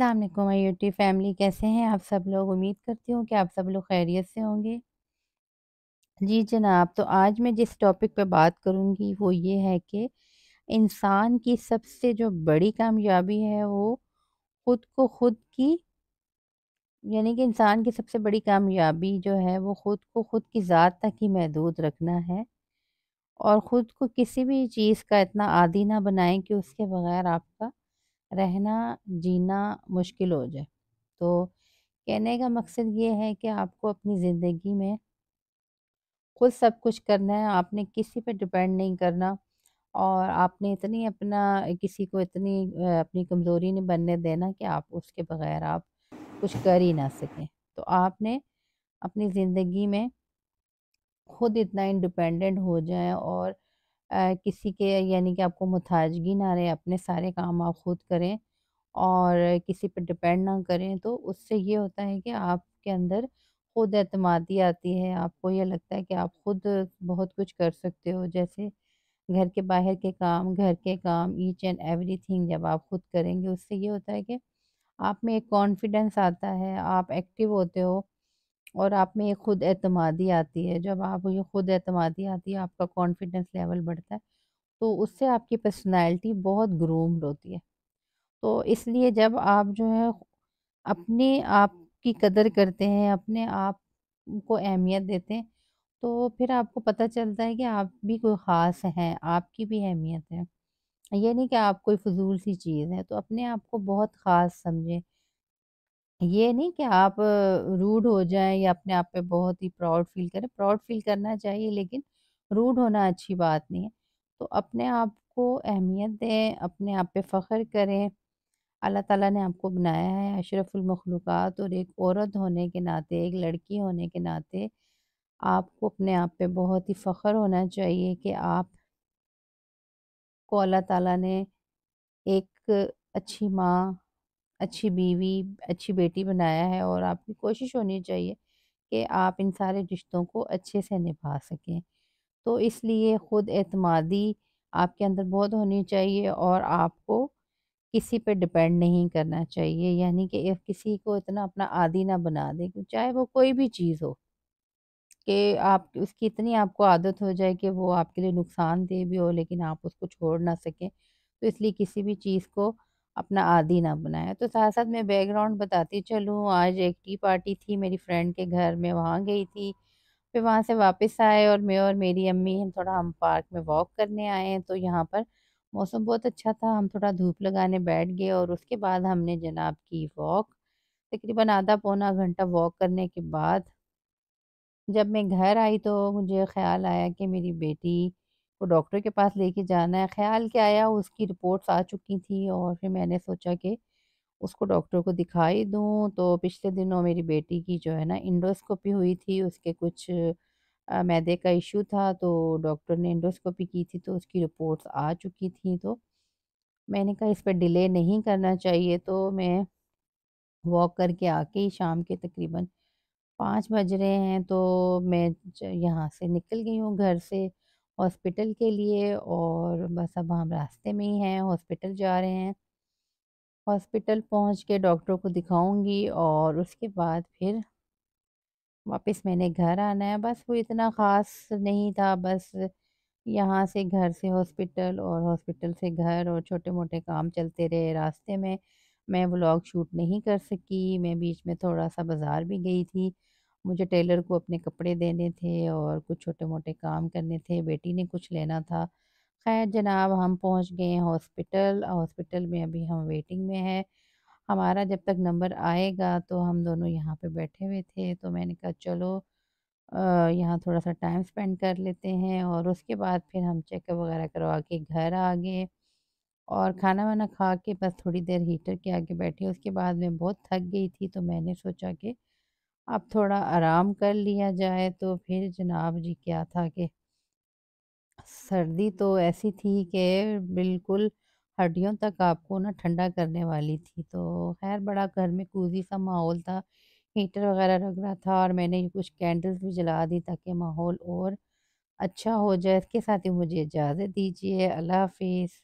अस्सलाम वालेकुम my YouTube family कैसे हैं आप सब लोग उम्मीद करती हूँ कि आप सब लोग खैरियत से होंगे जी जनाब तो आज मैं जिस टॉपिक पे बात करूँगी वो ये है कि इंसान की सबसे जो बड़ी कामयाबी है वो खुद को खुद की यानी कि इंसान की सबसे बड़ी कामयाबी जो है वो खुद को खुद की ज़ात तक ही महदूद रखना है और ख़ुद को किसी भी चीज़ का इतना आदि ना बनाएं कि उसके बगैर आपका रहना जीना मुश्किल हो जाए तो कहने का मकसद ये है कि आपको अपनी ज़िंदगी में खुद सब कुछ करना है आपने किसी पे डिपेंड नहीं करना और आपने इतनी अपना किसी को इतनी अपनी कमज़ोरी नहीं बनने देना कि आप उसके बगैर आप कुछ कर ही ना सकें तो आपने अपनी ज़िंदगी में खुद इतना इंडिपेंडेंट हो जाए और आ, किसी के यानी कि आपको मुताजगी ना रहे अपने सारे काम आप खुद करें और किसी पर डिपेंड ना करें तो उससे ये होता है कि आपके अंदर खुद अतमादी आती है आपको ये लगता है कि आप खुद बहुत कुछ कर सकते हो जैसे घर के बाहर के काम घर के काम ईच एंड थिंग जब आप खुद करेंगे उससे ये होता है कि आप में एक कॉन्फिडेंस आता है आप एक्टिव होते हो और आप में एक ख़ुद एतमादी आती है जब आप ये ख़ुद एतमादी आती है आपका कॉन्फिडेंस लेवल बढ़ता है तो उससे आपकी पर्सनैलिटी बहुत ग्रूम्ड होती है तो इसलिए जब आप जो है अपने आप की कदर करते हैं अपने आप को अहमियत देते हैं तो फिर आपको पता चलता है कि आप भी कोई ख़ास हैं आपकी भी अहमियत है ये नहीं कि आप कोई फजूल सी चीज़ है तो अपने आप को बहुत ख़ास समझें ये नहीं कि आप रूड हो जाएँ या अपने आप पे बहुत ही प्राउड फील करें, प्राउड फील करना चाहिए लेकिन रूड होना अच्छी बात नहीं है। तो अपने आप को अहमियत दें, अपने आप पे फ़ख्र करें। अल्लाह ताला ने आपको बनाया है अशरफुल मख़लूक़ात और एक औरत होने के नाते, एक लड़की होने के नाते आपको अपने आप पे बहुत ही फ़ख्र होना चाहिए कि आप को अल्लाह ताला ने एक अच्छी माँ अच्छी बीवी अच्छी बेटी बनाया है और आपकी कोशिश होनी चाहिए कि आप इन सारे रिश्तों को अच्छे से निभा सकें तो इसलिए ख़ुद एतमादी आपके अंदर बहुत होनी चाहिए और आपको किसी पे डिपेंड नहीं करना चाहिए यानी कि किसी को इतना अपना आदि ना बना दे चाहे वो कोई भी चीज़ हो कि आप उसकी इतनी आपको आदत हो जाए कि वो आपके लिए नुकसानदेह भी हो लेकिन आप उसको छोड़ ना सकें तो इसलिए किसी भी चीज़ को अपना आदि ना बनाया तो साथ साथ मैं बैकग्राउंड बताती चलूँ आज एक टी पार्टी थी मेरी फ्रेंड के घर में वहाँ गई थी फिर वहाँ से वापस आए और मैं और मेरी अम्मी हम थोड़ा हम पार्क में वॉक करने आए हैं तो यहाँ पर मौसम बहुत अच्छा था हम थोड़ा धूप लगाने बैठ गए और उसके बाद हमने जनाब की वॉक तकरीबन आधा पौना घंटा वॉक करने के बाद जब मैं घर आई तो मुझे ख्याल आया कि मेरी बेटी को डॉक्टर के पास लेके जाना है ख्याल क्या आया उसकी रिपोर्ट्स आ चुकी थी और फिर मैंने सोचा कि उसको डॉक्टर को दिखाई दूँ तो पिछले दिनों मेरी बेटी की जो है ना इंडोस्कोपी हुई थी उसके कुछ मैदे का इशू था तो डॉक्टर ने इंडोस्कोपी की थी तो उसकी रिपोर्ट्स आ चुकी थी तो मैंने कहा इस पर डिले नहीं करना चाहिए तो मैं वॉक करके आके ही शाम के तकरीबन पाँच बज रहे हैं तो मैं यहाँ से निकल गई हूँ घर से हॉस्पिटल के लिए और बस अब हम रास्ते में ही हैं हॉस्पिटल जा रहे हैं हॉस्पिटल पहुंच के डॉक्टर को दिखाऊंगी और उसके बाद फिर वापस मैंने घर आना है बस वो इतना ख़ास नहीं था बस यहाँ से घर से हॉस्पिटल और हॉस्पिटल से घर और छोटे मोटे काम चलते रहे रास्ते में मैं व्लॉग शूट नहीं कर सकी मैं बीच में थोड़ा सा बाज़ार भी गई थी मुझे टेलर को अपने कपड़े देने थे और कुछ छोटे मोटे काम करने थे बेटी ने कुछ लेना था खैर जनाब हम पहुंच गए हॉस्पिटल हॉस्पिटल में अभी हम वेटिंग में है हमारा जब तक नंबर आएगा तो हम दोनों यहाँ पे बैठे हुए थे तो मैंने कहा चलो यहाँ थोड़ा सा टाइम स्पेंड कर लेते हैं और उसके बाद फिर हम चेकअप वगैरह करवा के घर आ गए और खाना वाना खा के बस थोड़ी देर हीटर के आगे बैठे उसके बाद मैं बहुत थक गई थी तो मैंने सोचा कि अब थोड़ा आराम कर लिया जाए तो फिर जनाब जी क्या था कि सर्दी तो ऐसी थी कि बिल्कुल हड्डियों तक आपको ना ठंडा करने वाली थी तो खैर बड़ा घर में कूजी सा माहौल था हीटर वगैरह रख रहा था और मैंने कुछ कैंडल्स भी जला दी ताकि माहौल और अच्छा हो जाए इसके साथ ही मुझे इजाज़त दीजिए अल्लाह हाफिज़